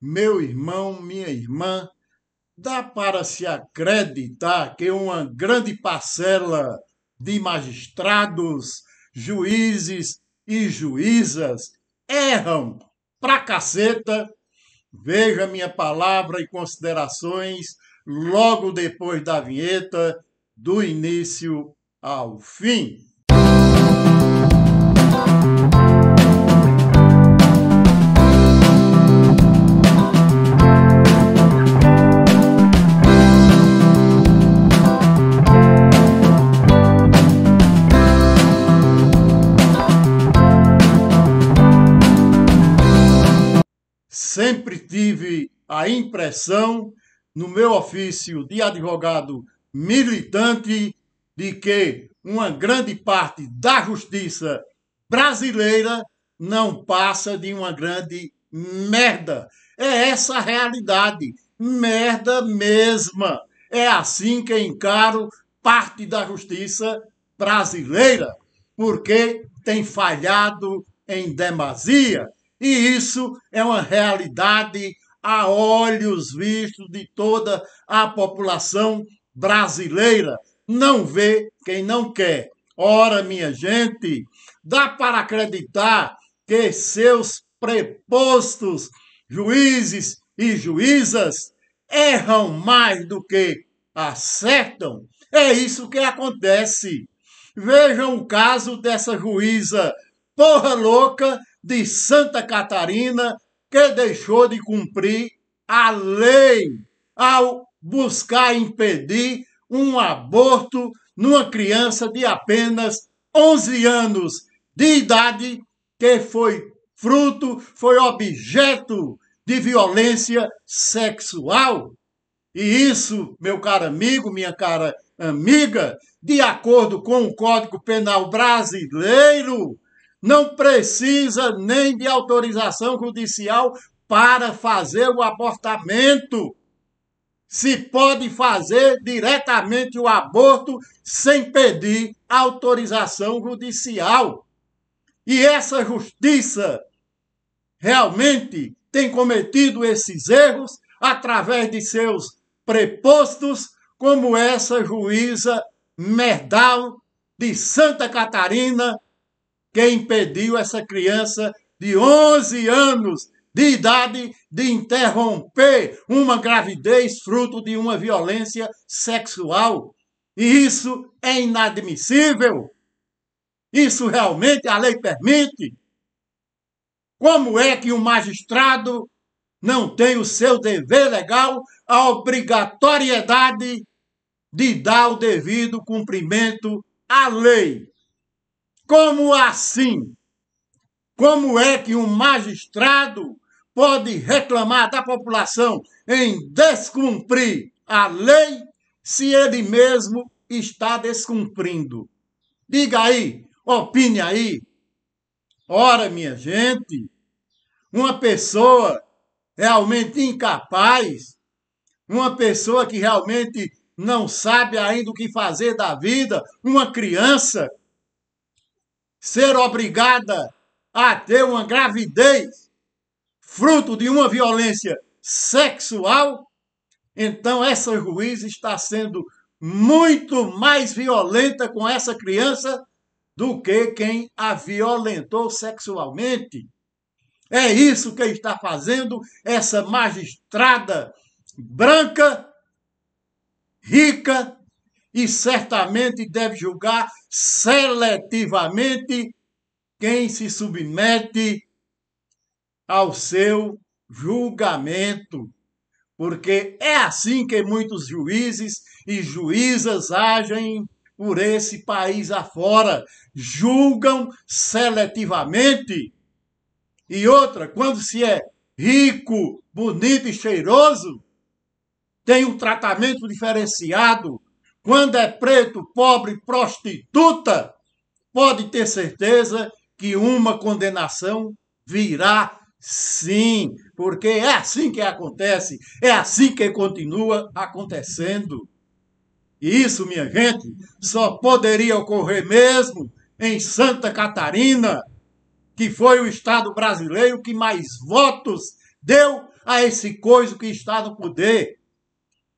meu irmão, minha irmã, dá para se acreditar que uma grande parcela de magistrados, juízes e juízas erram pra caceta? Veja minha palavra e considerações logo depois da vinheta, do início ao fim. sempre tive a impressão, no meu ofício de advogado militante, de que uma grande parte da justiça brasileira não passa de uma grande merda. É essa a realidade, merda mesma. É assim que encaro parte da justiça brasileira, porque tem falhado em demasia e isso é uma realidade a olhos vistos de toda a população brasileira. Não vê quem não quer. Ora, minha gente, dá para acreditar que seus prepostos, juízes e juízas, erram mais do que acertam? É isso que acontece. Vejam o caso dessa juíza porra louca de Santa Catarina que deixou de cumprir a lei ao buscar impedir um aborto numa criança de apenas 11 anos de idade que foi fruto, foi objeto de violência sexual. E isso, meu caro amigo, minha cara amiga, de acordo com o Código Penal Brasileiro, não precisa nem de autorização judicial para fazer o abortamento. Se pode fazer diretamente o aborto sem pedir autorização judicial. E essa justiça realmente tem cometido esses erros através de seus prepostos, como essa juíza Merdal de Santa Catarina, quem impediu essa criança de 11 anos de idade de interromper uma gravidez fruto de uma violência sexual. E isso é inadmissível. Isso realmente a lei permite. Como é que um magistrado não tem o seu dever legal, a obrigatoriedade de dar o devido cumprimento à lei? Como assim? Como é que um magistrado pode reclamar da população em descumprir a lei se ele mesmo está descumprindo? Diga aí, opine aí. Ora, minha gente, uma pessoa realmente incapaz, uma pessoa que realmente não sabe ainda o que fazer da vida, uma criança ser obrigada a ter uma gravidez fruto de uma violência sexual, então essa juíza está sendo muito mais violenta com essa criança do que quem a violentou sexualmente. É isso que está fazendo essa magistrada branca, rica, e certamente deve julgar seletivamente quem se submete ao seu julgamento. Porque é assim que muitos juízes e juízas agem por esse país afora. Julgam seletivamente. E outra, quando se é rico, bonito e cheiroso, tem um tratamento diferenciado quando é preto, pobre, prostituta, pode ter certeza que uma condenação virá sim, porque é assim que acontece, é assim que continua acontecendo. E isso, minha gente, só poderia ocorrer mesmo em Santa Catarina, que foi o estado brasileiro que mais votos deu a esse coiso que está no poder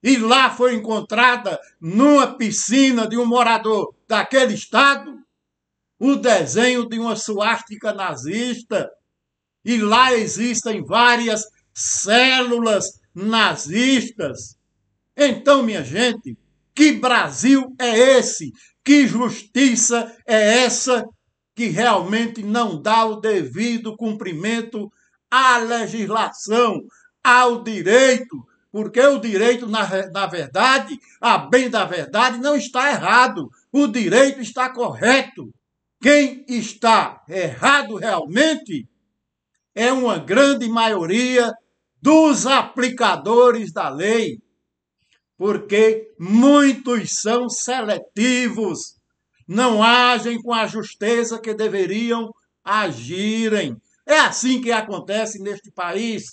e lá foi encontrada numa piscina de um morador daquele estado o desenho de uma suástica nazista. E lá existem várias células nazistas. Então, minha gente, que Brasil é esse? Que justiça é essa que realmente não dá o devido cumprimento à legislação, ao direito, porque o direito, na, na verdade, a bem da verdade, não está errado. O direito está correto. Quem está errado realmente é uma grande maioria dos aplicadores da lei, porque muitos são seletivos, não agem com a justeza que deveriam agirem. É assim que acontece neste país,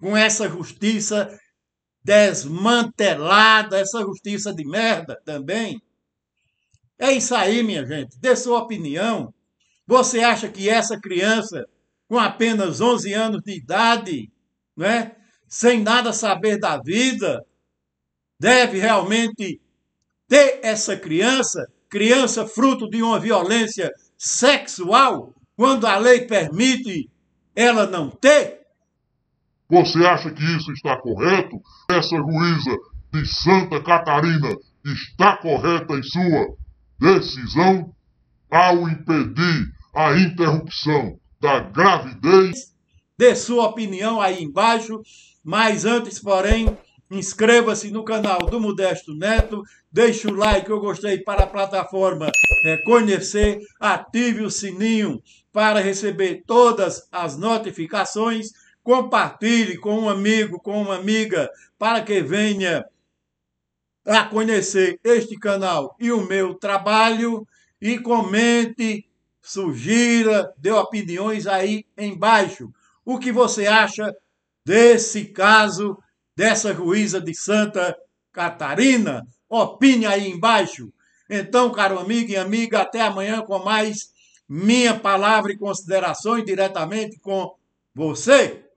com essa justiça desmantelada essa justiça de merda também. É isso aí, minha gente. Dê sua opinião. Você acha que essa criança, com apenas 11 anos de idade, né, sem nada saber da vida, deve realmente ter essa criança, criança fruto de uma violência sexual, quando a lei permite ela não ter? Você acha que isso está correto? Essa juíza de Santa Catarina está correta em sua decisão ao impedir a interrupção da gravidez? Dê sua opinião aí embaixo, mas antes, porém, inscreva-se no canal do Modesto Neto, deixe o like, eu gostei, para a plataforma reconhecer, é, ative o sininho para receber todas as notificações Compartilhe com um amigo, com uma amiga, para que venha a conhecer este canal e o meu trabalho. E comente, sugira, dê opiniões aí embaixo. O que você acha desse caso, dessa juíza de Santa Catarina? Opine aí embaixo. Então, caro amigo e amiga, até amanhã com mais minha palavra e considerações diretamente com você.